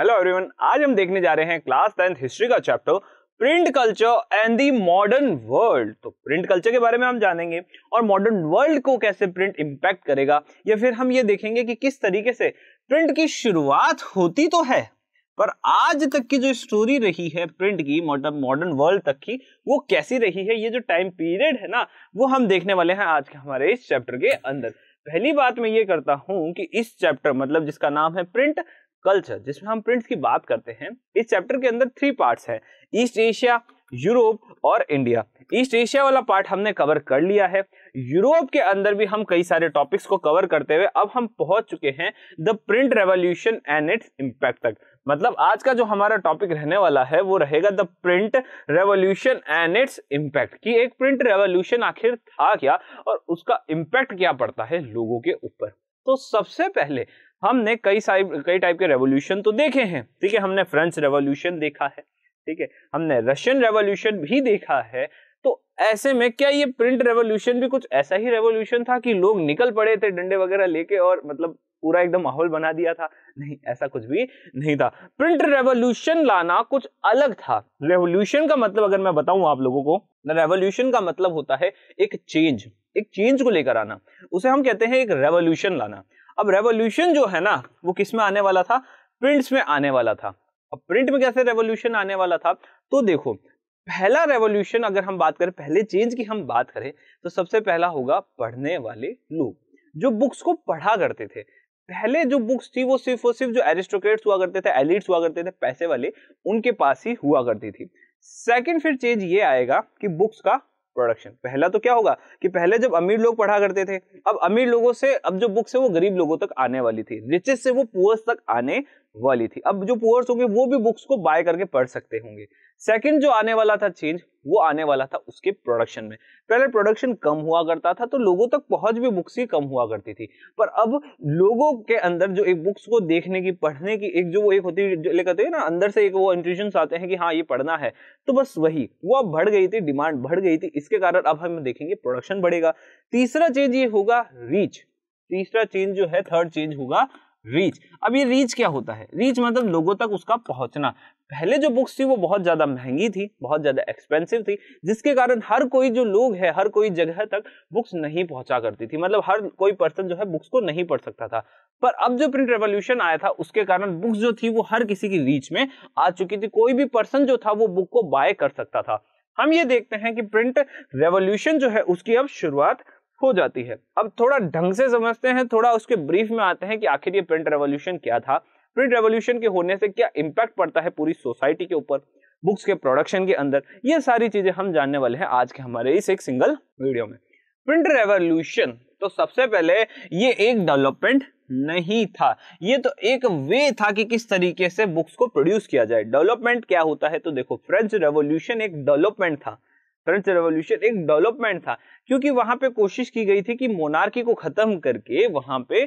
hello everyone आज हम देखने जा रहे हैं क्लास टेंथ हिस्ट्री का chapter print culture and the modern world तो प्रिंट कल्चर के बारे में हम जानेंगे और मॉडर्न वर्ल्ड को कैसे प्रिंट इम्पैक्ट करेगा या फिर हम ये देखेंगे कि किस तरीके से प्रिंट की शुरुआत होती तो है पर आज तक की जो स्टोरी रही है प्रिंट की मॉडर्न मॉडर्न वर्ल्ड तक की वो कैसी रही है ये जो टाइम पीरियड है ना वो हम देखने वाले हैं आज के हमारे इस चैप्टर के अंदर पहली बात मैं ये करता हूँ कि इस चैप्टर मतलब जिसका नाम है प्रिंट कल्चर जिसमें हम प्रिंट्स की बात करते हैं इस चैप्टर के अंदर थ्री पार्ट्स है ईस्ट एशिया यूरोप और इंडिया ईस्ट एशिया वाला पार्ट हमने कवर कर लिया है यूरोप के अंदर भी हम कई सारे टॉपिक्स को कवर करते हुए अब हम पहुंच चुके हैं the print revolution and its impact तक मतलब आज का जो हमारा टॉपिक रहने वाला है वो रहेगा the print revolution and its impact कि एक प्रिंट रेवोल्यूशन आखिर था क्या और उसका इम्पैक्ट क्या पड़ता है लोगों के ऊपर तो सबसे पहले हमने कई कई टाइप के रेवोल्यूशन तो देखे हैं ठीक है हमने फ्रेंच रेवोल्यूशन देखा है ठीक है हमने रशियन रेवोल्यूशन भी देखा है तो ऐसे में क्या ये प्रिंट रेवोल्यूशन भी कुछ ऐसा ही रेवोल्यूशन था कि लोग निकल पड़े थे डंडे वगैरह लेके और मतलब पूरा एकदम माहौल बना दिया था नहीं ऐसा कुछ भी नहीं था प्रिंट रेवोल्यूशन लाना कुछ अलग था रेवोल्यूशन का मतलब अगर मैं बताऊं आप लोगों को रेवोल्यूशन का मतलब होता है एक चेंज एक चेंज को लेकर आना उसे हम कहते हैं एक रेवोल्यूशन लाना अब रेवोल्यूशन जो है ना वो किस में आने वाला था प्रिंट्स में आने वाला था अब प्रिंट में कैसे रेवोल्यूशन आने वाला था तो देखो पहला रेवोल्यूशन अगर हम बात करें पहले चेंज की हम बात करें तो सबसे पहला होगा पढ़ने वाले लोग जो बुक्स को पढ़ा करते थे पहले जो बुक्स थी वो सिर्फ और सिर्फ जो एरिस्टोक्रेट्स हुआ करते थे एलिट्स हुआ करते थे पैसे वाले उनके पास ही हुआ करती थी सेकंड फिर चेंज ये आएगा कि बुक्स का प्रोडक्शन पहला तो क्या होगा कि पहले जब अमीर लोग पढ़ा करते थे अब अमीर लोगों से अब जो बुक्स है वो गरीब लोगों तक आने वाली थी रिचेस से वो पुअर्स तक आने वाली थी अब जो पुअर्स होंगे वो भी बुक्स को बाय करके पढ़ सकते होंगे सेकंड जो आने वाला था चेंज वो आने वाला था उसके प्रोडक्शन में पहले प्रोडक्शन कम हुआ करता था तो लोगों तक पहुंच भी बुक्स की कम हुआ करती थी पर अब लोगों के अंदर जो एक बुक्स को देखने की पढ़ने की एक जो वो एक होती है कहते हैं ना अंदर से एक वो इंट्यूशंस आते हैं कि हाँ ये पढ़ना है तो बस वही वो अब बढ़ गई थी डिमांड बढ़ गई थी इसके कारण अब हम देखेंगे प्रोडक्शन बढ़ेगा तीसरा चेंज ये होगा रीच तीसरा चेंज जो है थर्ड चेंज होगा रीच अब ये रीच क्या होता है रीच मतलब लोगों तक उसका पहुंचना पहले जो बुक्स थी वो बहुत ज़्यादा महंगी थी बहुत ज़्यादा एक्सपेंसिव थी जिसके कारण हर कोई जो लोग है हर कोई जगह तक बुक्स नहीं पहुंचा करती थी मतलब हर कोई पर्सन जो है बुक्स को नहीं पढ़ सकता था पर अब जो प्रिंट रेवोल्यूशन आया था उसके कारण बुक्स जो थी वो हर किसी की रीच में आ चुकी थी कोई भी पर्सन जो था वो बुक को बाय कर सकता था हम ये देखते हैं कि प्रिंट रेवोल्यूशन जो है उसकी अब शुरुआत हो जाती है अब थोड़ा ढंग से समझते हैं थोड़ा उसके ब्रीफ में आते हैं कि आखिर ये प्रिंट रेवोल्यूशन क्या था प्रिंट रेवोल्यूशन के होने से क्या इम्पैक्ट पड़ता है पूरी सोसाइटी के ऊपर बुक्स के प्रोडक्शन के अंदर ये सारी चीजें हम जानने वाले हैं आज के हमारे इस एक सिंगल वीडियो में प्रिंट रेवोल्यूशन तो सबसे पहले ये एक डेवलपमेंट नहीं था ये तो एक वे था कि किस तरीके से बुक्स को प्रोड्यूस किया जाए डेवलपमेंट क्या होता है तो देखो फ्रेंच रेवोल्यूशन एक डेवलपमेंट था फ्रेंच रेवोल्यूशन एक डेवलपमेंट था क्योंकि वहां पे कोशिश की गई थी कि मोनार्की को खत्म करके वहां पे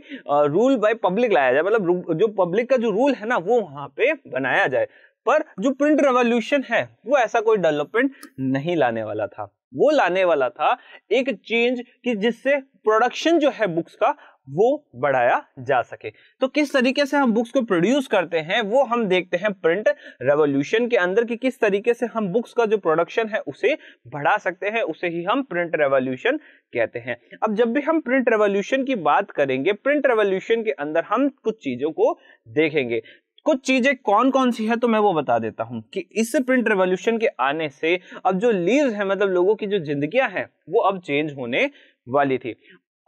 रूल बाय पब्लिक लाया जाए मतलब जो पब्लिक का जो रूल है ना वो वहां पे बनाया जाए पर जो प्रिंट रेवोल्यूशन है वो ऐसा कोई डेवलपमेंट नहीं लाने वाला था वो लाने वाला था एक चेंज कि जिससे प्रोडक्शन जो है बुक्स का वो बढ़ाया जा सके तो किस तरीके से हम बुक्स को प्रोड्यूस करते हैं वो हम देखते हैं प्रिंट रेवोल्यूशन के अंदर कि किस तरीके से हम बुक्स का जो प्रोडक्शन है उसे बढ़ा सकते हैं उसे ही हम प्रिंट रेवोल्यूशन कहते हैं अब जब भी हम प्रिंट रेवोल्यूशन की बात करेंगे प्रिंट रेवोल्यूशन के अंदर हम कुछ चीजों को देखेंगे कुछ चीजें कौन कौन सी है तो मैं वो बता देता हूँ कि इस प्रिंट रेवोल्यूशन के आने से अब जो लीव्स है मतलब लोगों की जो जिंदगियां हैं वो अब चेंज होने वाली थी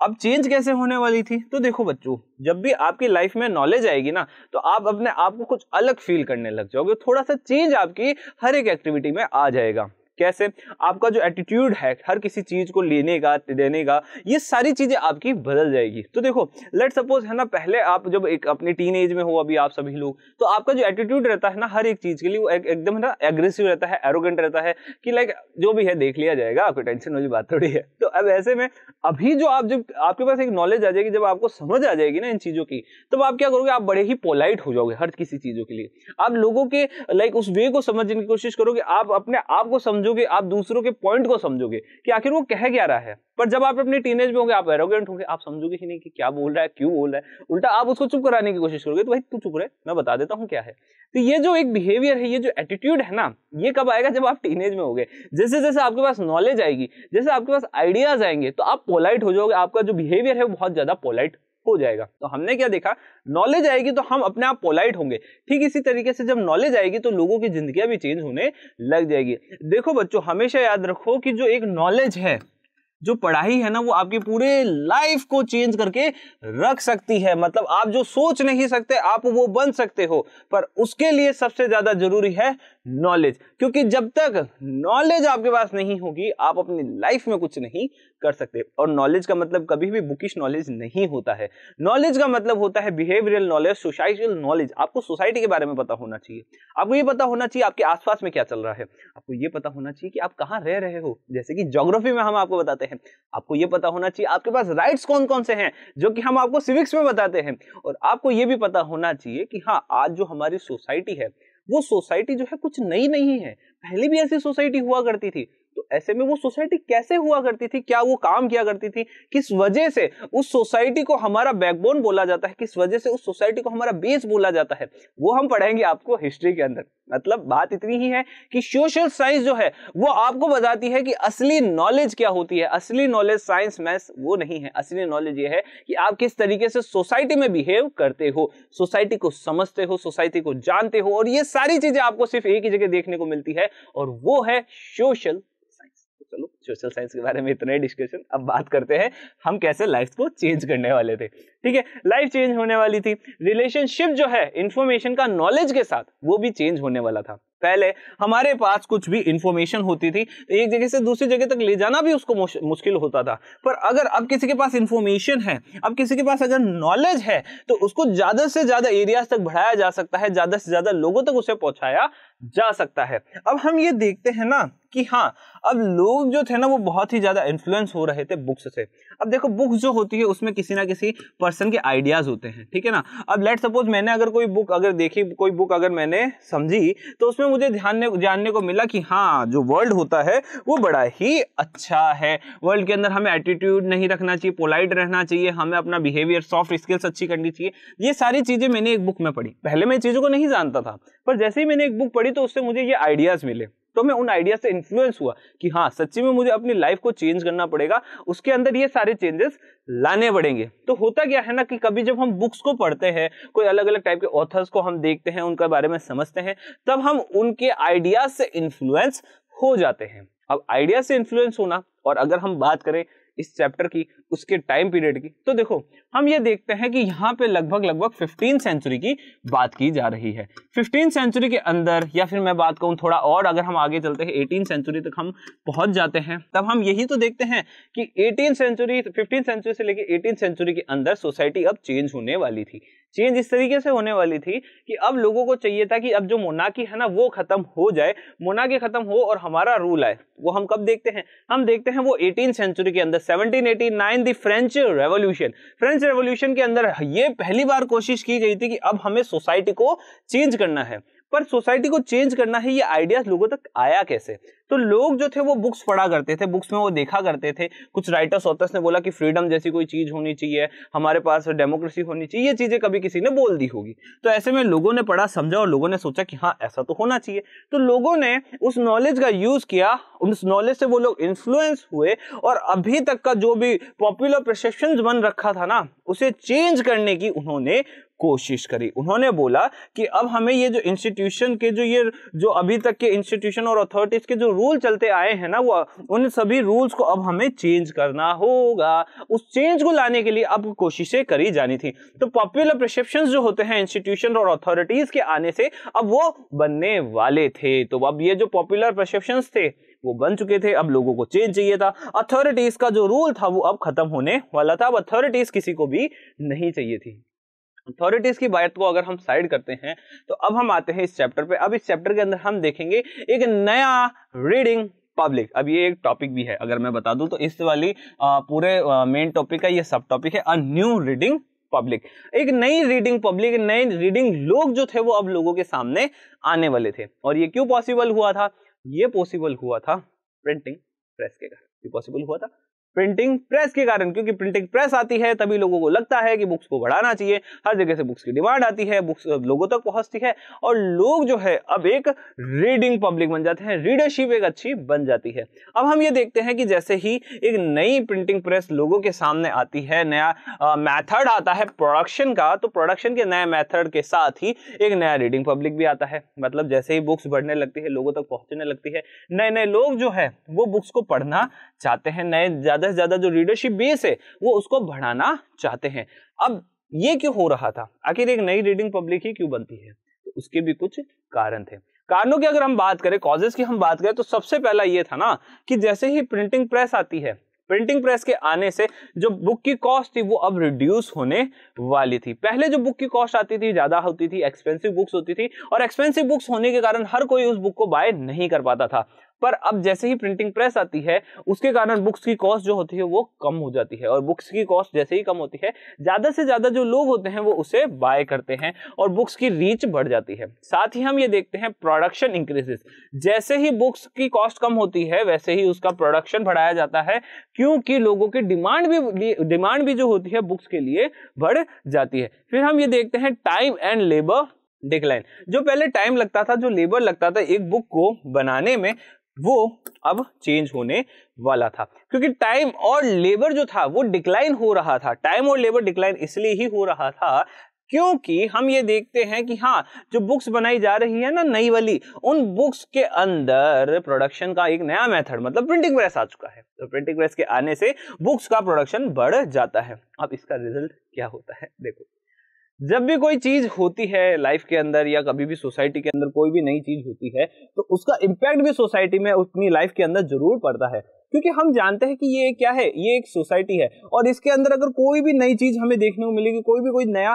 अब चेंज कैसे होने वाली थी तो देखो बच्चों जब भी आपकी लाइफ में नॉलेज आएगी ना तो आप अपने आप को कुछ अलग फील करने लग जाओगे थोड़ा सा चेंज आपकी हर एक एक्टिविटी में आ जाएगा कैसे आपका जो एटीट्यूड है हर किसी चीज़ को लेने का देने का ये सारी चीज़ें आपकी बदल जाएगी तो देखो लेट सपोज है ना पहले आप जब एक अपने टीन में हो अभी आप सभी लोग तो आपका जो एटीट्यूड रहता है ना हर एक चीज़ के लिए वो एकदम ना एग्रेसिव रहता है एरोगेंट रहता है कि लाइक जो भी है देख लिया जाएगा आपकी टेंशन वाली बात थोड़ी है तो अब ऐसे में अभी जो आप जब आपके पास एक नॉलेज आ जाएगी जब आपको समझ आ जाएगी ना इन चीज़ों की तब आप क्या करोगे आप बड़े ही पोलाइट हो जाओगे हर किसी चीज़ों के लिए आप लोगों के लाइक उस वे को समझने की कोशिश करोगे आप अपने आप को समझो समझोगे आप दूसरों के पॉइंट को समझोगे कि आखिर वो कह क्या रहा है पर जब आप अपने टीनेज में होंगे आप एरोगेंट होंगे आप समझोगे ही नहीं कि क्या बोल रहा है क्यों बोल रहा है उल्टा आप उसको चुप कराने की कोशिश करोगे तो भाई तू चुप रहे मैं बता देता हूँ क्या है तो ये जो एक बिहेवियर है ये जो एटीट्यूड है ना ये कब आएगा जब आप टीनेज में होगे जैसे जैसे आपके पास नॉलेज आएगी जैसे आपके पास आइडियाज आएंगे तो आप पोलाइट हो जाओगे आपका जो बिहेवियर है वो बहुत ज्यादा पोलाइट हो जाएगा तो हमने क्या देखा नॉलेज आएगी तो हम अपने आप पोलाइट होंगे ठीक इसी तरीके से जब नॉलेज आएगी तो लोगों की जिंदगी भी चेंज होने लग जाएगी देखो बच्चों हमेशा याद रखो कि जो एक नॉलेज है जो पढ़ाई है ना वो आपकी पूरे लाइफ को चेंज करके रख सकती है मतलब आप जो सोच नहीं सकते आप वो बन सकते हो पर उसके लिए सबसे ज्यादा जरूरी है नॉलेज क्योंकि जब तक नॉलेज आपके पास नहीं होगी आप अपनी लाइफ में कुछ नहीं कर सकते और नॉलेज का मतलब कभी भी बुकिश नॉलेज नहीं होता है नॉलेज का मतलब होता है बिहेवियरल नॉलेज सोसाइटल नॉलेज आपको सोसाइटी के बारे में पता होना चाहिए आपको ये पता होना चाहिए आपके आसपास में क्या चल रहा है आपको ये पता होना चाहिए कि आप कहाँ रह रहे हो जैसे कि जोग्राफी में हम आपको बताते हैं आपको ये पता होना चाहिए आपके पास राइट्स कौन कौन से हैं जो कि हम आपको सिविक्स में बताते हैं और आपको ये भी पता होना चाहिए कि हाँ आज जो हमारी सोसाइटी है वो सोसाइटी जो है कुछ नई नहीं है पहले भी ऐसी सोसाइटी हुआ करती थी ऐसे में वो सोसाइटी कैसे हुआ करती थी क्या वो काम किया करती थी किस वजह से उस सोसाइटी को हमारा बैकबोन बोला जाता है किस वजह से उस सोसाइटी को हमारा बेस बोला जाता है वो हम पढ़ेंगे आपको हिस्ट्री के अंदर मतलब बात इतनी ही है कि सोशल साइंस जो है वो आपको बताती है कि असली नॉलेज क्या होती है असली नॉलेज साइंस मैथ्स वो नहीं है असली नॉलेज ये है कि आप किस तरीके से सोसाइटी में बिहेव करते हो सोसाइटी को समझते हो सोसाइटी को जानते हो और ये सारी चीजें आपको सिर्फ एक ही जगह देखने को मिलती है और वो है सोशल चलो सोशल साइंस के बारे में इतना ही डिस्कशन अब बात करते हैं हम कैसे लाइफ को चेंज करने वाले थे ठीक है लाइफ चेंज होने वाली थी रिलेशनशिप जो है इन्फॉर्मेशन का नॉलेज के साथ वो भी चेंज होने वाला था पहले हमारे पास कुछ भी इंफॉर्मेशन होती थी एक जगह से दूसरी जगह तक ले जाना भी उसको मुश्किल होता था पर अगर अब किसी के पास इंफॉर्मेशन है अब किसी के पास अगर नॉलेज है तो उसको ज़्यादा से ज़्यादा एरियाज तक बढ़ाया जा सकता है ज़्यादा से ज़्यादा लोगों तक उसे पहुंचाया जा सकता है अब हम ये देखते हैं ना कि हाँ अब लोग जो थे ना वो बहुत ही ज़्यादा इन्फ्लुएंस हो रहे थे बुक्स से अब देखो बुक्स जो होती है उसमें किसी ना किसी पर्सन के आइडियाज़ होते हैं ठीक है ना अब लेट सपोज मैंने अगर कोई बुक अगर देखी कोई बुक अगर मैंने समझी तो उसमें मुझे ध्यान जानने को मिला कि हाँ जो वर्ल्ड होता है वो बड़ा ही अच्छा है वर्ल्ड के अंदर हमें एटीट्यूड नहीं रखना चाहिए पोलाइट रहना चाहिए हमें अपना बिहेवियर सॉफ्ट स्किल्स अच्छी करनी चाहिए ये सारी चीज़ें मैंने एक बुक में पढ़ी पहले मैं चीज़ों को नहीं जानता था पर जैसे ही मैंने एक बुक पढ़ी पढ़ी तो उससे मुझे ये आइडियाज मिले तो मैं उन आइडिया से इन्फ्लुएंस हुआ कि हाँ सच्ची में मुझे अपनी लाइफ को चेंज करना पड़ेगा उसके अंदर ये सारे चेंजेस लाने पड़ेंगे तो होता क्या है ना कि कभी जब हम बुक्स को पढ़ते हैं कोई अलग अलग टाइप के ऑथर्स को हम देखते हैं उनके बारे में समझते हैं तब हम उनके आइडियाज से इन्फ्लुएंस हो जाते हैं अब आइडिया से इन्फ्लुएंस होना और अगर हम बात करें इस चैप्टर की उसके टाइम पीरियड की तो देखो हम ये देखते हैं कि यहाँ पे लगभग लगभग फिफ्टीन सेंचुरी की बात की जा रही है फिफ्टीन सेंचुरी के अंदर या फिर मैं बात कहूँ थोड़ा और अगर हम आगे चलते हैं एटीन सेंचुरी तक हम पहुंच जाते हैं तब हम यही तो देखते हैं कि एटीन सेंचुरी फिफ्टीन सेंचुरी से लेकर एटीन सेंचुरी के अंदर सोसाइटी अब चेंज होने वाली थी चेंज इस तरीके से होने वाली थी कि अब लोगों को चाहिए था कि अब जो मोनाकी है ना वो खत्म हो जाए मोनाकी खत्म हो और हमारा रूल आए वो हम कब देखते हैं हम देखते हैं वो एटीन सेंचुरी के अंदर seventeen eighty the French revolution French revolution के अंदर ये पहली बार कोशिश की गई थी कि अब हमें सोसाइटी को चेंज करना है पर सोसाइटी को चेंज करना है ये आइडियाज लोगों तक आया कैसे तो लोग जो थे वो बुक्स पढ़ा करते थे बुक्स में वो देखा करते थे कुछ राइटर्स ऑथर्स ने बोला कि फ्रीडम जैसी कोई चीज होनी चाहिए हमारे पास डेमोक्रेसी होनी चाहिए ये चीजें कभी किसी ने बोल दी होगी तो ऐसे में लोगों ने पढ़ा समझा और लोगों ने सोचा कि हाँ ऐसा तो होना चाहिए तो लोगों ने उस नॉलेज का यूज किया उस नॉलेज से वो लोग इन्फ्लुएंस हुए और अभी तक का जो भी पॉपुलर प्रसेप्शन बन रखा था ना उसे चेंज करने की उन्होंने कोशिश करी उन्होंने बोला कि अब हमें ये जो इंस्टीट्यूशन के जो ये जो अभी तक के इंस्टीट्यूशन और अथॉरिटीज के जो रूल चलते आए हैं ना वो उन सभी रूल्स को अब हमें चेंज करना होगा उस चेंज को लाने के लिए अब कोशिशें करी जानी थी तो पॉपुलर परसेप्शन जो होते हैं इंस्टीट्यूशन और अथॉरिटीज के आने से अब वो बनने वाले थे तो अब ये जो पॉपुलर परसेप्शन थे वो बन चुके थे अब लोगों को चेंज चाहिए था अथॉरिटीज का जो रूल था वो अब खत्म होने वाला था अब अथॉरिटीज किसी को भी नहीं चाहिए थी अथॉरिटीज की बात को अगर हम साइड करते हैं तो अब हम आते हैं इस चैप्टर पे अब इस चैप्टर के अंदर हम देखेंगे एक नया रीडिंग पब्लिक अब ये एक टॉपिक भी है अगर मैं बता दूं तो इस वाली आ, पूरे मेन टॉपिक का ये सब टॉपिक है अ न्यू रीडिंग पब्लिक एक नई रीडिंग पब्लिक नए रीडिंग लोग जो थे वो अब लोगों के सामने आने वाले थे और ये क्यों पॉसिबल हुआ था ये पॉसिबल हुआ था प्रिंटिंग प्रेस के कारण पॉसिबल हुआ था प्रिंटिंग प्रेस के कारण क्योंकि प्रिंटिंग प्रेस आती है तभी लोगों को लगता है कि बुक्स को बढ़ाना चाहिए हर जगह से बुक्स की डिमांड आती है बुक्स लोगों तक पहुंचती है और लोग जो है अब एक रीडिंग पब्लिक बन जाते हैं रीडरशिप एक अच्छी बन जाती है अब हम ये देखते हैं कि जैसे ही एक नई प्रिंटिंग प्रेस लोगों के सामने आती है नया मैथड आता है प्रोडक्शन का तो प्रोडक्शन के नए मैथड के साथ ही एक नया रीडिंग पब्लिक भी आता है मतलब जैसे ही बुक्स बढ़ने लगती है लोगों तक पहुंचने लगती है नए नए लोग जो है वो बुक्स को पढ़ना चाहते हैं नए ज्यादा से ज्यादा जो रीडरशिप बेस है वो उसको बढ़ाना चाहते हैं अब ये क्यों हो रहा था आखिर एक नई रीडिंग पब्लिक ही क्यों बनती है तो उसके भी कुछ कारण थे कारणों की अगर हम बात करें कॉजेज की हम बात करें तो सबसे पहला ये था ना कि जैसे ही प्रिंटिंग प्रेस आती है प्रिंटिंग प्रेस के आने से जो बुक की कॉस्ट थी वो अब रिड्यूस होने वाली थी पहले जो बुक की कॉस्ट आती थी ज्यादा होती थी एक्सपेंसिव बुक्स होती थी और एक्सपेंसिव बुक्स होने के कारण हर कोई उस बुक को बाय नहीं कर पाता था पर अब जैसे ही प्रिंटिंग प्रेस आती है उसके कारण बुक्स की कॉस्ट जो होती है वो कम हो जाती है और बुक्स की कॉस्ट जैसे ही कम होती है ज्यादा से ज्यादा जो लोग होते हैं वो उसे बाय करते हैं और बुक्स की रीच बढ़ जाती है साथ ही हम ये देखते हैं प्रोडक्शन इंक्रीजेस जैसे ही बुक्स की कॉस्ट कम होती है वैसे ही उसका प्रोडक्शन बढ़ाया जाता है क्योंकि लोगों की डिमांड भी डिमांड भी जो होती है बुक्स के लिए बढ़ जाती है फिर हम ये देखते हैं टाइम एंड लेबर डिक्लाइन जो पहले टाइम लगता था जो लेबर लगता था एक बुक को बनाने में वो अब चेंज होने वाला था क्योंकि टाइम और लेबर जो था वो डिक्लाइन हो रहा था टाइम और लेबर डिक्लाइन इसलिए ही हो रहा था क्योंकि हम ये देखते हैं कि हाँ जो बुक्स बनाई जा रही है ना नई वाली उन बुक्स के अंदर प्रोडक्शन का एक नया मेथड मतलब प्रिंटिंग प्रेस आ चुका है तो प्रिंटिंग प्रेस के आने से बुक्स का प्रोडक्शन बढ़ जाता है अब इसका रिजल्ट क्या होता है देखो जब भी कोई चीज होती है लाइफ के अंदर या कभी भी सोसाइटी के अंदर कोई भी नई चीज होती है तो उसका इम्पैक्ट भी सोसाइटी में अपनी लाइफ के अंदर जरूर पड़ता है क्योंकि हम जानते हैं कि ये क्या है ये एक सोसाइटी है और इसके अंदर अगर कोई भी नई चीज हमें देखने को मिलेगी कोई भी कोई नया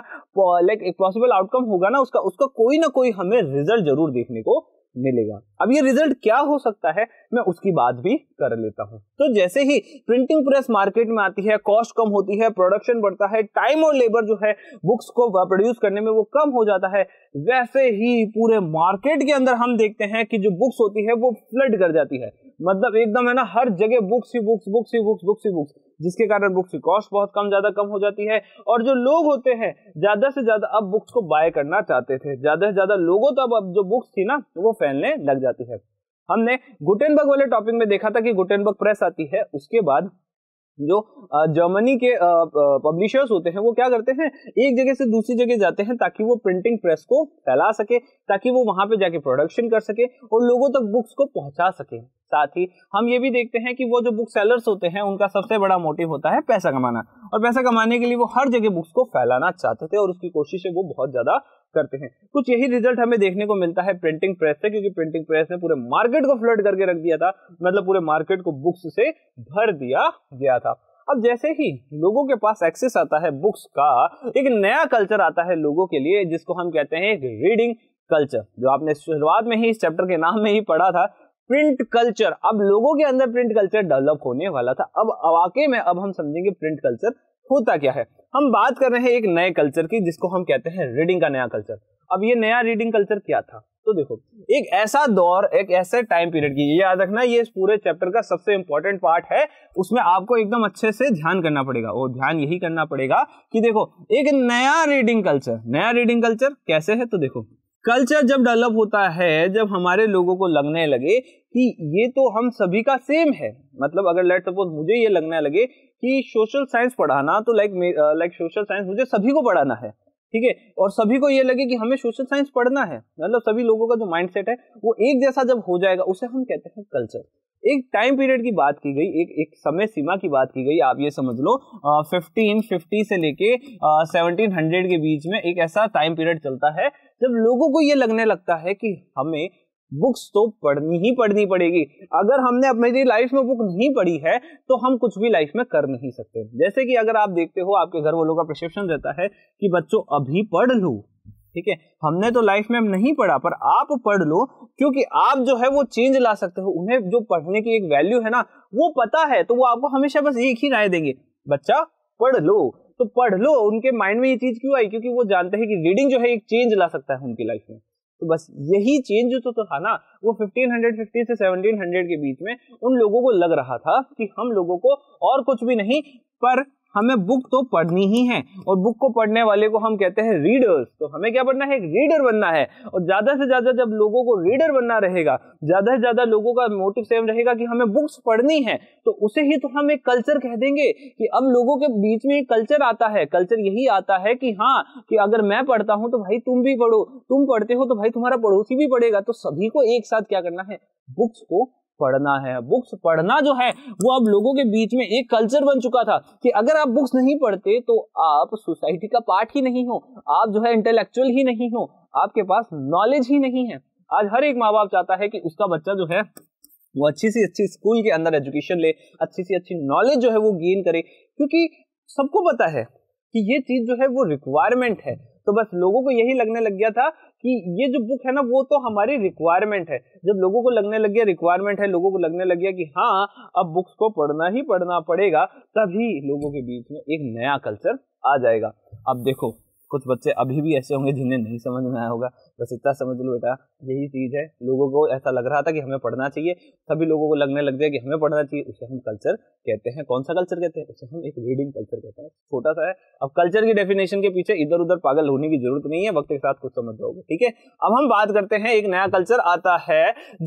लाइक पॉसिबल आउटकम होगा ना उसका उसका कोई ना कोई हमें रिजल्ट जरूर देखने को मिलेगा अब ये रिजल्ट क्या हो सकता है मैं उसकी बात भी कर लेता हूं तो जैसे ही प्रिंटिंग प्रेस मार्केट में आती है कॉस्ट कम होती है प्रोडक्शन बढ़ता है टाइम और लेबर जो है बुक्स को प्रोड्यूस करने में वो कम हो जाता है वैसे ही पूरे मार्केट के अंदर हम देखते हैं कि जो बुक्स होती है वो फ्लड कर जाती है मतलब एकदम है ना हर जगह बुक्स ही बुक्स बुक्स ही बुक्स बुक्स ही बुक्स जिसके कारण बुक्स की कॉस्ट बहुत कम ज्यादा कम हो जाती है और जो लोग होते हैं ज्यादा से ज्यादा अब बुक्स को बाय करना चाहते थे ज्यादा से ज्यादा लोगों तो अब, अब जो बुक्स थी ना वो फैलने लग जाती है हमने गुटेनबर्ग वाले टॉपिक में देखा था कि गुटेनबर्ग प्रेस आती है उसके बाद जो जर्मनी के पब्लिशर्स होते हैं वो क्या करते हैं एक जगह से दूसरी जगह जाते हैं ताकि वो प्रिंटिंग प्रेस को फैला सके ताकि वो वहां पे जाके प्रोडक्शन कर सके और लोगों तक बुक्स को पहुंचा सके साथ ही हम ये भी देखते हैं कि वो जो बुक सेलर्स होते हैं उनका सबसे बड़ा मोटिव होता है पैसा कमाना और पैसा कमाने के लिए वो हर जगह बुक्स को फैलाना चाहते थे और उसकी कोशिशें वो बहुत ज्यादा करते हैं कुछ यही रिजल्ट हमें देखने को मिलता है प्रिंटिंग प्रेस से क्योंकि प्रिंटिंग प्रेस ने पूरे मार्केट को फ्लड करके रख दिया था मतलब पूरे मार्केट को बुक्स से भर दिया गया था अब जैसे ही लोगों के पास एक्सेस आता है बुक्स का एक नया कल्चर आता है लोगों के लिए जिसको हम कहते हैं रीडिंग कल्चर जो आपने शुरुआत में ही इस चैप्टर के नाम में ही पढ़ा था प्रिंट कल्चर अब लोगों के अंदर प्रिंट कल्चर डेवलप होने वाला था अब वाकई में अब हम समझेंगे प्रिंट कल्चर होता क्या है हम बात कर रहे हैं एक नए कल्चर की जिसको हम कहते हैं रीडिंग का नया कल्चर अब ये नया रीडिंग कल्चर क्या था तो देखो एक ऐसा दौर एक ऐसे टाइम पीरियड की ये याद रखना ये इस पूरे चैप्टर का सबसे इंपॉर्टेंट पार्ट है उसमें आपको एकदम अच्छे से ध्यान करना पड़ेगा और ध्यान यही करना पड़ेगा कि देखो एक नया रीडिंग कल्चर नया रीडिंग कल्चर कैसे है तो देखो कल्चर जब डेवलप होता है जब हमारे लोगों को लगने लगे कि ये तो हम सभी का सेम है मतलब अगर लेट सपोज मुझे ये लगने लगे कि सोशल साइंस पढ़ाना तो लाइक लाइक सोशल साइंस मुझे सभी को पढ़ाना है ठीक है और सभी को ये लगे कि हमें सोशल साइंस पढ़ना है मतलब सभी लोगों का जो माइंडसेट है वो एक जैसा जब हो जाएगा उसे हम कहते हैं कल्चर एक टाइम पीरियड की बात की गई एक एक समय सीमा की बात की गई आप ये समझ लो फिफ्टीन फिफ्टी से लेके सेवनटीन हंड्रेड के बीच में एक ऐसा टाइम पीरियड चलता है जब लोगों को ये लगने लगता है कि हमें बुक्स तो पढ़नी ही पढ़नी पड़ेगी अगर हमने अपनी लाइफ में बुक नहीं पढ़ी है तो हम कुछ भी लाइफ में कर नहीं सकते जैसे कि अगर आप देखते हो आपके घर वालों का प्रशिक्षण रहता है कि बच्चों अभी पढ़ लू ठीक है हमने तो लाइफ में हम नहीं पढ़ा पर आप पढ़ लो क्योंकि आप जो है वो चेंज ला सकते हो उन्हें जो पढ़ने की एक वैल्यू है ना वो पता है तो वो आपको हमेशा बस एक ही राय देंगे बच्चा पढ़ लो तो पढ़ लो उनके माइंड में ये चीज क्यों आई क्योंकि वो जानते हैं कि रीडिंग जो है एक चेंज ला सकता है उनकी लाइफ में तो बस यही चेंज जो तो, तो था ना वो 1550 से 1700 के बीच में उन लोगों को लग रहा था कि हम लोगों को और कुछ भी नहीं पर हमें बुक तो पढ़नी ही है और बुक को पढ़ने वाले को हम कहते हैं रीडर्स तो हमें क्या बनना है एक रीडर बनना है और ज़्यादा से ज़्यादा जब लोगों को रीडर बनना रहेगा ज़्यादा से ज़्यादा लोगों का मोटिव सेम रहेगा कि हमें बुक्स पढ़नी है तो उसे ही तो हम एक कल्चर कह देंगे कि अब लोगों के बीच में एक कल्चर आता है कल्चर यही आता है कि हाँ कि अगर मैं पढ़ता हूँ तो भाई तुम भी पढ़ो तुम पढ़ते हो तो भाई तुम्हारा पड़ोसी भी पढ़ेगा तो सभी को एक साथ क्या करना है बुक्स को पढ़ना है बुक्स पढ़ना जो है वो अब लोगों के बीच में एक कल्चर बन चुका था कि अगर आप बुक्स नहीं पढ़ते तो आप सोसाइटी का पार्ट ही नहीं हो आप जो है इंटेलेक्चुअल ही नहीं हो आपके पास नॉलेज ही नहीं है आज हर एक माँ बाप चाहता है कि उसका बच्चा जो है वो अच्छी सी अच्छी स्कूल के अंदर एजुकेशन ले अच्छी सी अच्छी नॉलेज जो है वो गेन करे क्योंकि सबको पता है कि ये चीज जो है वो रिक्वायरमेंट है तो बस लोगों को यही लगने लग गया था कि ये जो बुक है ना वो तो हमारी रिक्वायरमेंट है जब लोगों को लगने लग गया रिक्वायरमेंट है लोगों को लगने लग गया कि हाँ अब बुक्स को पढ़ना ही पढ़ना पड़ेगा तभी लोगों के बीच में एक नया कल्चर आ जाएगा अब देखो कुछ बच्चे अभी भी ऐसे होंगे जिन्हें नहीं समझ में आया होगा बस इतना समझ लो बेटा यही चीज़ है लोगों को ऐसा लग रहा था कि हमें पढ़ना चाहिए सभी लोगों को लगने लग गया कि हमें पढ़ना चाहिए उसे हम कल्चर कहते हैं कौन सा कल्चर कहते हैं उसे हम एक रीडिंग कल्चर कहते हैं छोटा सा है अब कल्चर की डेफिनेशन के पीछे इधर उधर पागल होने की जरूरत नहीं है वक्त के साथ कुछ समझ जाओगे ठीक है अब हम बात करते हैं एक नया कल्चर आता है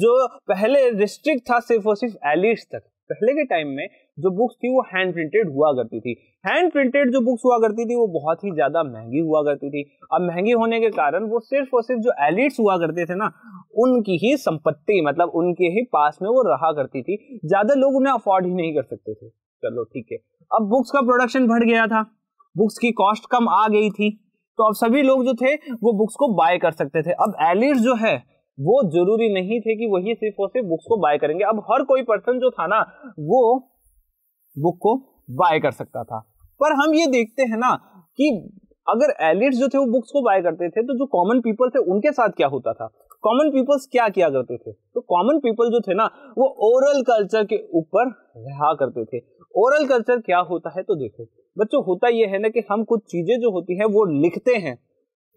जो पहले रिस्ट्रिक्ट था सिर्फ और सिर्फ एलिट्स तक पहले के टाइम में जो बुक्स थी वो हैंड प्रिंटेड हुआ करती थी हैंड प्रिंटेड जो बुक्स हुआ करती थी वो बहुत ही ज्यादा महंगी हुआ करती थी अब महंगी होने के कारण वो सिर्फ और सिर्फ जो एलिट्स हुआ करते थे ना उनकी ही संपत्ति मतलब उनके ही पास में वो रहा करती थी ज्यादा लोग उन्हें अफोर्ड ही नहीं कर सकते थे चलो ठीक है अब बुक्स का प्रोडक्शन बढ़ गया था बुक्स की कॉस्ट कम आ गई थी तो अब सभी लोग जो थे वो बुक्स को बाय कर सकते थे अब एलिट्स जो है वो जरूरी नहीं थे कि वही सिर्फ और सिर्फ बुक्स को बाय करेंगे अब हर कोई पर्सन जो था ना वो बुक को बाय कर सकता था पर हम ये देखते हैं ना कि अगर एलिट्स जो थे वो बुक्स को बाय करते थे तो जो कॉमन पीपल थे उनके साथ क्या होता था कॉमन पीपल्स क्या किया करते थे तो कॉमन पीपल जो थे ना वो ओरल कल्चर के ऊपर रहा करते थे ओरल कल्चर क्या होता है तो देखो बच्चों होता यह है ना कि हम कुछ चीजें जो होती है वो लिखते हैं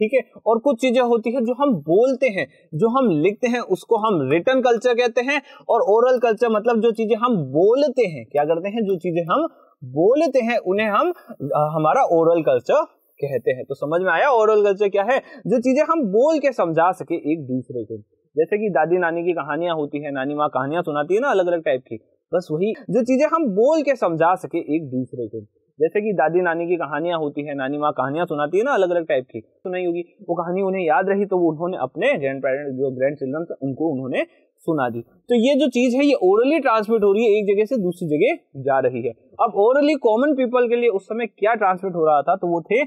ठीक है और कुछ चीजें होती है जो हम बोलते हैं जो हम लिखते हैं उसको हम रिटर्न कल्चर कहते हैं और ओरल कल्चर मतलब जो चीजें हम बोलते हैं क्या करते हैं जो चीजें हम बोलते हैं उन्हें हम हमारा ओरल कल्चर कहते हैं तो समझ में आया ओरल कल्चर क्या है जो चीजें हम बोल के समझा सके एक दूसरे को जैसे कि दादी नानी की कहानियां होती है नानी माँ कहानियां सुनाती है ना अलग अलग टाइप की बस वही जो चीजें हम बोल के समझा सके एक दूसरे को जैसे कि दादी नानी की कहानियां होती है नानी माँ कहानियां सुनाती है ना अलग अलग टाइप की सुनाई तो होगी वो कहानी उन्हें याद रही तो उन्होंने अपने ग्रैंड पेरेंट जो ग्रैंड चिल्ड्रन उनको उन्होंने सुना दी तो ये जो चीज है ये ओरली ट्रांसमिट हो रही है एक जगह से दूसरी जगह जा रही है अब ओरली कॉमन पीपल के लिए उस समय क्या ट्रांसमिट हो रहा था तो वो थे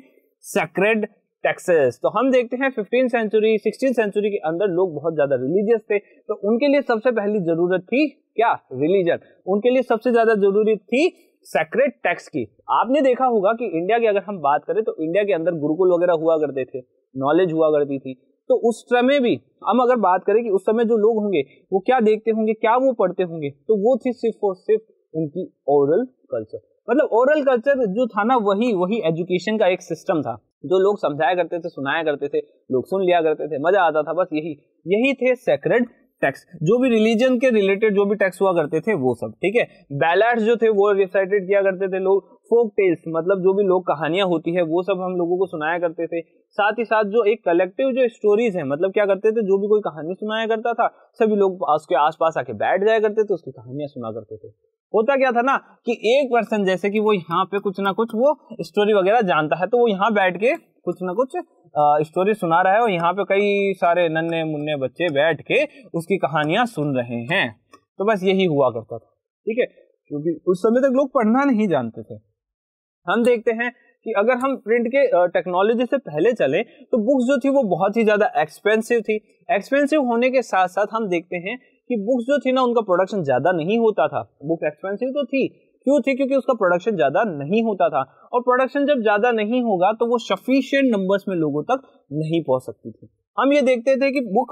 सेक्रेड टेक्सेस तो हम देखते हैं फिफ्टीन सेंचुरी सिक्सटीन सेंचुरी के अंदर लोग बहुत ज्यादा रिलीजियस थे तो उनके लिए सबसे पहली जरूरत थी क्या रिलीजन उनके लिए सबसे ज्यादा जरूरी थी सेक्रेट टैक्स की आपने देखा होगा कि इंडिया की अगर हम बात करें तो इंडिया के अंदर गुरुकुल वगैरह हुआ करते थे नॉलेज हुआ करती थी तो उस समय भी हम अगर बात करें कि उस समय जो लोग होंगे वो क्या देखते होंगे क्या वो पढ़ते होंगे तो वो थी सिर्फ और सिर्फ उनकी ओरल कल्चर मतलब ओरल कल्चर जो था ना वही वही एजुकेशन का एक सिस्टम था जो लोग समझाया करते थे सुनाया करते थे लोग सुन लिया करते थे मजा आता था बस यही यही थे सेक्रेट टैक्स जो भी रिलीजन के रिलेटेड जो भी टैक्स हुआ करते थे वो सब ठीक है बैलाट्स जो थे वो रिसाइटेड किया करते थे लोग फोक टेल्स मतलब जो भी लोग कहानियां होती है वो सब हम लोगों को सुनाया करते थे साथ ही साथ जो एक कलेक्टिव जो स्टोरीज है मतलब क्या करते थे जो भी कोई कहानी सुनाया करता था सभी लोग उसके आसपास आके बैठ जाया करते थे उसकी कहानियां सुना करते थे होता क्या था ना कि एक पर्सन जैसे कि वो यहाँ पे कुछ ना कुछ वो स्टोरी वगैरह जानता है तो वो यहाँ बैठ के कुछ ना कुछ स्टोरी सुना रहा है और यहाँ पे कई सारे नन्हे मुन्ने बच्चे बैठ के उसकी कहानियां सुन रहे हैं तो बस यही हुआ करता था ठीक है क्योंकि उस समय तक लोग पढ़ना नहीं जानते थे हम देखते हैं कि अगर हम प्रिंट के टेक्नोलॉजी से पहले चले तो बुक्स जो थी वो बहुत ही ज़्यादा एक्सपेंसिव थी एक्सपेंसिव होने के साथ साथ हम देखते हैं कि बुक्स जो थी ना उनका प्रोडक्शन ज़्यादा नहीं होता था बुक्स एक्सपेंसिव तो थी क्यों थी क्योंकि उसका प्रोडक्शन ज़्यादा नहीं होता था और प्रोडक्शन जब ज़्यादा नहीं होगा तो वो सफिशियंट नंबर्स में लोगों तक नहीं पहुंच सकती थी हम ये देखते थे कि बुक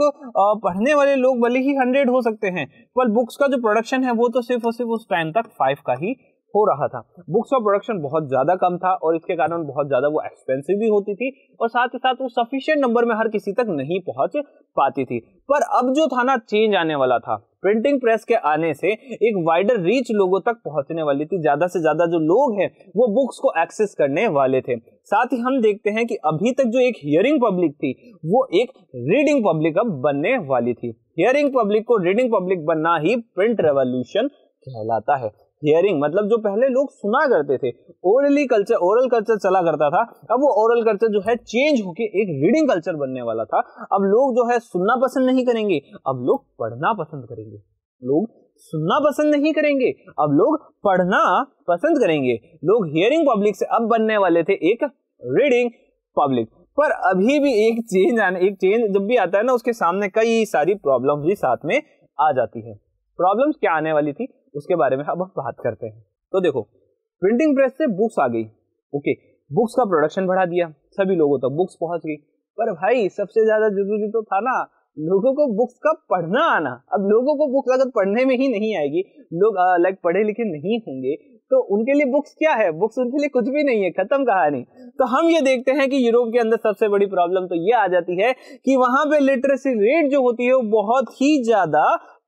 पढ़ने वाले लोग भले ही हंड्रेड हो सकते हैं पर बुक्स का जो प्रोडक्शन है वो तो सिर्फ और सिर्फ उस टाइम तक फाइव का ही हो रहा था बुक्स ऑफ प्रोडक्शन बहुत ज़्यादा कम था और इसके कारण बहुत ज़्यादा वो एक्सपेंसिव भी होती थी और साथ ही साथ वो सफिशियंट नंबर में हर किसी तक नहीं पहुंच पाती थी पर अब जो था ना चेंज आने वाला था प्रिंटिंग प्रेस के आने से एक वाइडर रीच लोगों तक पहुंचने वाली थी ज्यादा से ज्यादा जो लोग हैं वो बुक्स को एक्सेस करने वाले थे साथ ही हम देखते हैं कि अभी तक जो एक हियरिंग पब्लिक थी वो एक रीडिंग पब्लिक अब बनने वाली थी हियरिंग पब्लिक को रीडिंग पब्लिक बनना ही प्रिंट रेवोल्यूशन कहलाता है हियरिंग मतलब जो पहले लोग सुना करते थे ओरली कल्चर ओरल कल्चर चला करता था अब वो ओरल कल्चर जो है चेंज होके एक रीडिंग कल्चर बनने वाला था अब लोग जो है सुनना पसंद नहीं करेंगे अब लोग पढ़ना पसंद करेंगे लोग सुनना पसंद नहीं करेंगे अब लोग पढ़ना पसंद करेंगे लोग हियरिंग पब्लिक से अब बनने वाले थे एक रीडिंग पब्लिक पर अभी भी एक चेंज आने एक चेंज जब भी आता है ना उसके सामने कई सारी प्रॉब्लम भी साथ में आ जाती है प्रॉब्लम्स क्या आने वाली थी उसके बारे में अब हम बात करते हैं तो देखो प्रिंटिंग प्रेस से बुक्स आ गई ओके बुक्स का प्रोडक्शन बढ़ा दिया सभी लोगों तक तो बुक्स पहुंच गई पर भाई सबसे ज्यादा जरूरी तो था ना लोगों को बुक्स का पढ़ना आना अब लोगों को बुक्स अगर पढ़ने में ही नहीं आएगी लोग लाइक पढ़े लिखे नहीं होंगे तो उनके लिए बुक्स क्या है बुक्स उनके लिए कुछ भी नहीं है खत्म कहानी तो हम ये देखते हैं कि यूरोप के अंदर सबसे बड़ी प्रॉब्लम तो ये आ जाती है कि वहां पे लिटरेसी रेट जो होती है वो बहुत ही ज्यादा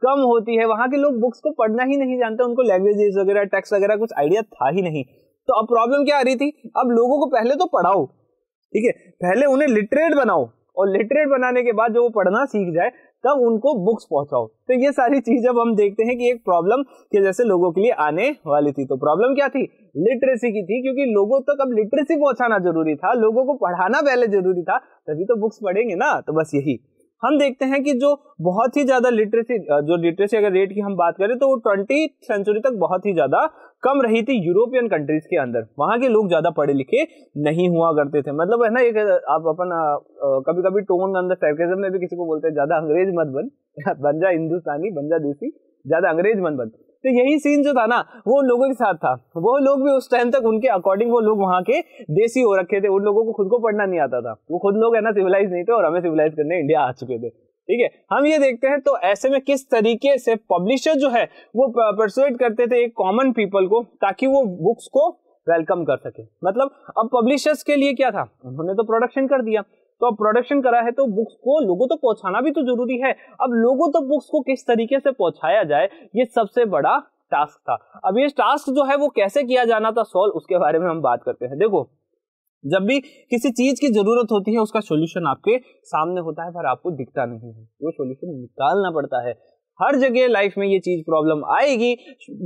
कम होती है वहाँ के लोग बुक्स को पढ़ना ही नहीं जानते उनको लैंग्वेजेस वगैरह टैक्स वगैरह कुछ आइडिया था ही नहीं तो अब प्रॉब्लम क्या आ रही थी अब लोगों को पहले तो पढ़ाओ ठीक है पहले उन्हें लिटरेट बनाओ और लिटरेट बनाने के बाद जो वो पढ़ना सीख जाए तब उनको बुक्स पहुंचाओ तो ये सारी चीज अब हम देखते हैं कि एक प्रॉब्लम के जैसे लोगों के लिए आने वाली थी तो प्रॉब्लम क्या थी लिटरेसी की थी क्योंकि लोगों तक अब लिटरेसी पहुंचाना जरूरी था लोगों को पढ़ाना पहले जरूरी था तभी तो बुक्स पढ़ेंगे ना तो बस यही हम देखते हैं कि जो बहुत ही ज्यादा लिटरेसी जो लिटरेसी अगर रेट की हम बात करें तो वो ट्वेंटी सेंचुरी तक बहुत ही ज्यादा कम रही थी यूरोपियन कंट्रीज के अंदर वहां के लोग ज्यादा पढ़े लिखे नहीं हुआ करते थे मतलब है ना एक आप अपन कभी कभी टोन अंदर सरकेजम में भी किसी को बोलते हैं ज्यादा अंग्रेज मत बन बन जा हिंदुस्तानी बन जा देसी ज्यादा अंग्रेज मत बन तो यही सीन जो था ना वो उन लोगों के साथ था वो लोग भी उस टाइम तक उनके अकॉर्डिंग वो लोग वहां के देसी हो रखे थे उन लोगों को खुद को पढ़ना नहीं आता था वो खुद लोग है ना सिविलाइज नहीं थे और हमें सिविलाइज करने इंडिया आ चुके थे ठीक है हम ये देखते हैं तो ऐसे में किस तरीके से पब्लिशर जो है वो परसुएट करते थे एक कॉमन पीपल को ताकि वो बुक्स को वेलकम कर सके मतलब अब पब्लिशर्स के लिए क्या था उन्होंने तो प्रोडक्शन कर दिया तो अब प्रोडक्शन करा है तो बुक्स को लोगों तक तो पहुंचाना भी तो जरूरी है अब लोगों तक तो बुक्स को किस तरीके से पहुंचाया जाए ये सबसे बड़ा टास्क था अब ये टास्क जो है वो कैसे किया जाना था सॉल्व उसके बारे में हम बात करते हैं देखो जब भी किसी चीज की जरूरत होती है उसका सोल्यूशन आपके सामने होता है पर आपको दिखता नहीं है वो सोल्यूशन निकालना पड़ता है हर जगह लाइफ में ये चीज प्रॉब्लम आएगी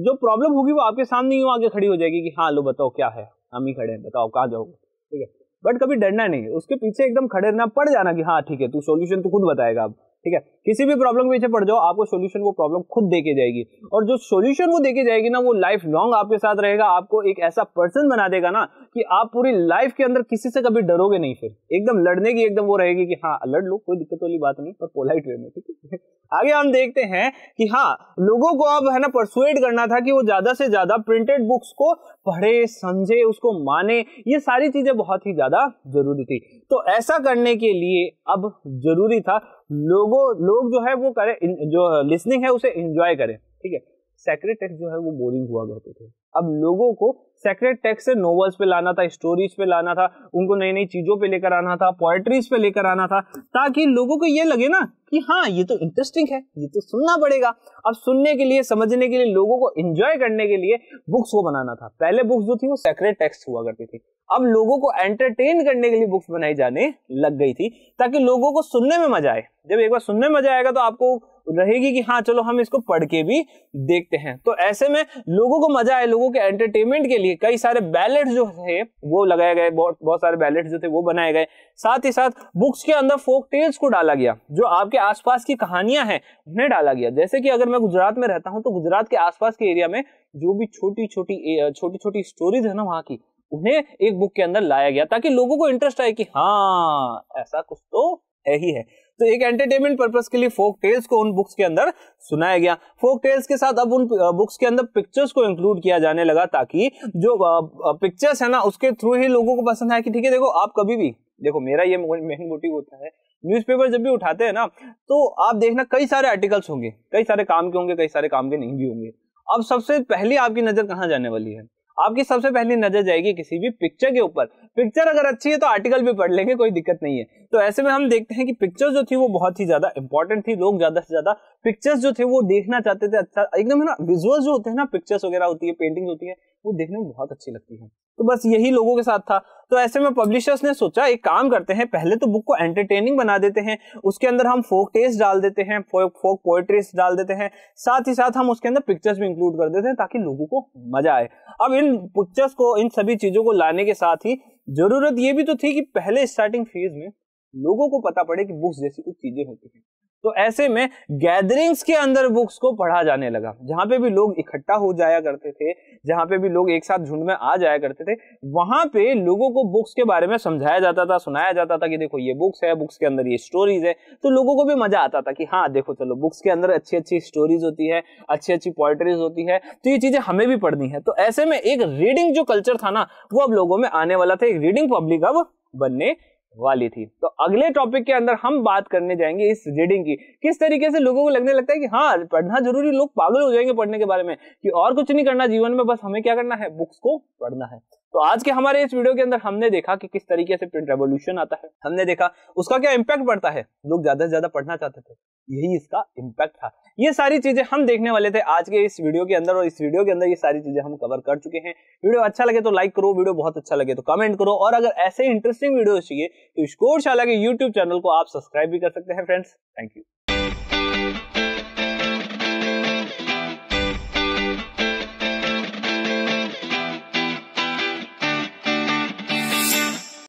जो प्रॉब्लम होगी वो आपके सामने ही आगे खड़ी हो जाएगी कि हाँ लो बताओ क्या है हम ही खड़े हैं बताओ कहाँ जाओगे ठीक है बट कभी डरना नहीं उसके पीछे एकदम खड़े रहना पड़ जाना कि हाँ ठीक है तू सॉल्यूशन तो खुद बताएगा अब ठीक है किसी भी प्रॉब्लम के पीछे पड़ जाओ आपको सोल्यूशन वो प्रॉब्लम खुद देके जाएगी और जो सोल्यूशन वो देके जाएगी ना वो लाइफ लॉन्ग आपके साथ रहेगा आपको एक ऐसा पर्सन बना देगा ना कि आप पूरी लाइफ के अंदर किसी से कभी डरोगे नहीं फिर एकदम लड़ने की एकदम वो रहेगी कि हाँ लड़ लो कोई दिक्कत वाली बात नहीं पर पोलाइट वे में ठीक है आगे हम देखते हैं कि हाँ लोगों को अब है ना परसुएट करना था कि वो ज्यादा से ज्यादा प्रिंटेड बुक्स को पढ़े समझे उसको माने ये सारी चीजें बहुत ही ज्यादा जरूरी थी तो ऐसा करने के लिए अब जरूरी था लोगों लोग जो है वो करें जो लिसनिंग है उसे इंजॉय करें ठीक है सेक्रेट टेक्स्ट जो है वो बोरिंग हुआ करते थे अब लोगों को सेक्रेट टेक्स्ट से नोवेल्स पे लाना था स्टोरीज पे लाना था उनको नई नई चीजों पे लेकर आना था पोएट्रीज पे लेकर आना था ताकि लोगों को ये लगे ना कि हाँ ये तो इंटरेस्टिंग है ये तो सुनना पड़ेगा अब सुनने के लिए समझने के लिए लोगों को एंजॉय करने के लिए बुक्स को बनाना था पहले बुक्स जो थी वो सेक्रेट टेक्स्ट हुआ करती थी अब लोगों को एंटरटेन करने के लिए बुक्स बनाई जाने लग गई थी ताकि लोगों को सुनने में मजा आए जब एक बार सुनने में मजा आएगा तो आपको रहेगी कि हाँ चलो हम इसको पढ़ के भी देखते हैं तो ऐसे में लोगों को मजा आए लोगों के एंटरटेनमेंट के लिए कई सारे बैलेट जो थे वो लगाए गए बहुत बहुत सारे बैलेट जो थे वो बनाए गए साथ ही साथ बुक्स के अंदर फोक टेल्स को डाला गया जो आपके आसपास की कहानियां हैं उन्हें डाला गया जैसे कि अगर मैं गुजरात में रहता हूँ तो गुजरात के आसपास के एरिया में जो भी छोटी छोटी छोटी छोटी स्टोरीज है ना वहाँ की उन्हें एक बुक के अंदर लाया गया ताकि लोगों को इंटरेस्ट आए कि हाँ ऐसा कुछ तो है ही है तो एक एंटरटेनमेंट पर्पज के लिए फोक टेल्स को उन बुक्स के अंदर सुनाया गया फोक टेल्स के साथ अब उन बुक्स के अंदर पिक्चर्स को इंक्लूड किया जाने लगा ताकि जो पिक्चर्स है ना उसके थ्रू ही लोगों को पसंद आया कि ठीक है देखो आप कभी भी देखो मेरा ये मेन मोटिव होता है न्यूज़पेपर जब भी उठाते हैं ना तो आप देखना कई सारे आर्टिकल्स होंगे कई सारे काम के होंगे कई सारे काम के नहीं भी होंगे अब सबसे पहली आपकी नज़र कहाँ जाने वाली है आपकी सबसे पहली नजर जाएगी किसी भी पिक्चर के ऊपर पिक्चर अगर अच्छी है तो आर्टिकल भी पढ़ लेंगे कोई दिक्कत नहीं है तो ऐसे में हम देखते हैं कि पिक्चर्स जो थी वो बहुत ही ज्यादा इंपॉर्टेंट थी लोग ज्यादा से ज्यादा पिक्चर्स जो थे वो देखना चाहते थे अच्छा एकदम है ना विजुअल्स जो होते हैं ना पिक्चर्स वगैरह होती है पेंटिंग होती है वो देखने में बहुत अच्छी लगती है तो बस यही लोगों के साथ था तो ऐसे में पब्लिशर्स ने सोचा एक काम करते हैं पहले तो बुक को एंटरटेनिंग बना देते हैं उसके अंदर हम फोक टेस्ट डाल देते हैं फोक फोक पोएट्रीज डाल देते हैं साथ ही साथ हम उसके अंदर पिक्चर्स भी इंक्लूड कर देते हैं ताकि लोगों को मजा आए अब इन पिक्चर्स को इन सभी चीजों को लाने के साथ ही जरूरत ये भी तो थी कि पहले स्टार्टिंग फेज में लोगों को पता पड़े कि बुक्स जैसी कुछ चीजें होती हैं तो ऐसे में गैदरिंग्स के अंदर बुक्स को पढ़ा जाने लगा जहां पे भी लोग इकट्ठा हो जाया करते थे जहां पे भी लोग एक साथ झुंड में आ जाया करते थे वहां पे लोगों को बुक्स के बारे में समझाया जाता था सुनाया जाता था कि देखो ये बुक्स है बुक्स के अंदर ये स्टोरीज है तो लोगों को भी मजा आता था कि हाँ देखो चलो बुक्स के अंदर अच्छी अच्छी स्टोरीज होती है अच्छी अच्छी पोइट्रीज होती है तो ये चीजें हमें भी पढ़नी है तो ऐसे में एक रीडिंग जो कल्चर था ना वो अब लोगों में आने वाला था एक रीडिंग पब्लिक अब बनने वाली थी तो अगले टॉपिक के अंदर हम बात करने जाएंगे इस रीडिंग की किस तरीके से लोगों को लगने लगता है कि हाँ पढ़ना जरूरी लोग पागल हो जाएंगे पढ़ने के बारे में कि और कुछ नहीं करना जीवन में बस हमें क्या करना है बुक्स को पढ़ना है तो आज के हमारे इस वीडियो के अंदर हमने देखा कि किस तरीके से प्रिंट रेवोल्यूशन आता है हमने देखा उसका क्या इम्पैक्ट पड़ता है लोग ज्यादा से ज्यादा पढ़ना चाहते थे यही इसका इम्पैक्ट था ये सारी चीजें हम देखने वाले थे आज के इस वीडियो के अंदर और इस वीडियो के अंदर ये सारी चीजें हम कवर कर चुके हैं वीडियो अच्छा लगे तो लाइक करो वीडियो बहुत अच्छा लगे तो कमेंट करो और अगर ऐसे इंटरेस्टिंग वीडियो चाहिए तो स्कोर शाला के यूट्यूब चैनल को आप सब्सक्राइब भी कर सकते हैं फ्रेंड्स थैंक यू